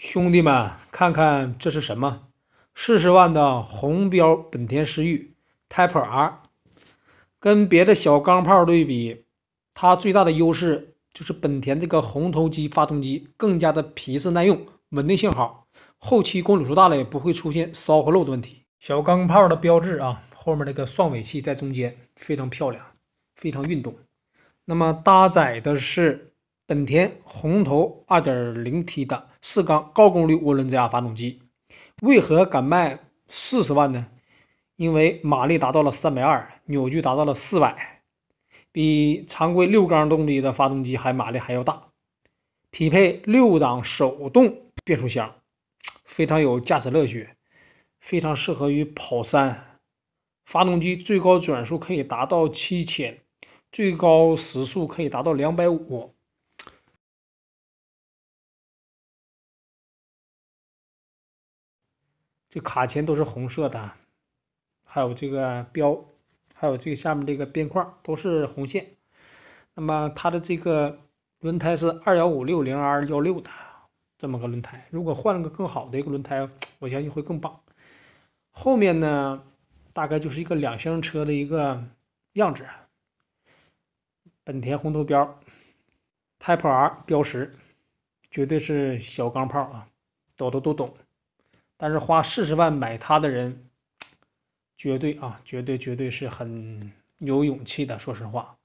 兄弟们，看看这是什么？四十万的红标本田思域 Type R，跟别的小钢炮对比，它最大的优势就是本田这个红头机发动机更加的皮实耐用，稳定性好，后期公里数大了也不会出现烧和漏的问题。小钢炮的标志啊，后面那个双尾气在中间，非常漂亮，非常运动。那么搭载的是。本田红头 2.0T 的四缸高功率涡轮增压发动机，为何敢卖四十万呢？因为马力达到了320，扭矩达到了400，比常规六缸动力的发动机还马力还要大。匹配六档手动变速箱，非常有驾驶乐趣，非常适合于跑山。发动机最高转速可以达到7000，最高时速可以达到250。这卡钳都是红色的，还有这个标，还有这个下面这个边框都是红线。那么它的这个轮胎是二幺五六零 R 幺六的这么个轮胎。如果换了个更好的一个轮胎，我相信会更棒。后面呢，大概就是一个两厢车的一个样子。本田红头标，Type R 标识，绝对是小钢炮啊，懂的都懂。但是花四十万买它的人，绝对啊，绝对绝对是很有勇气的。说实话，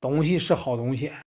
东西是好东西。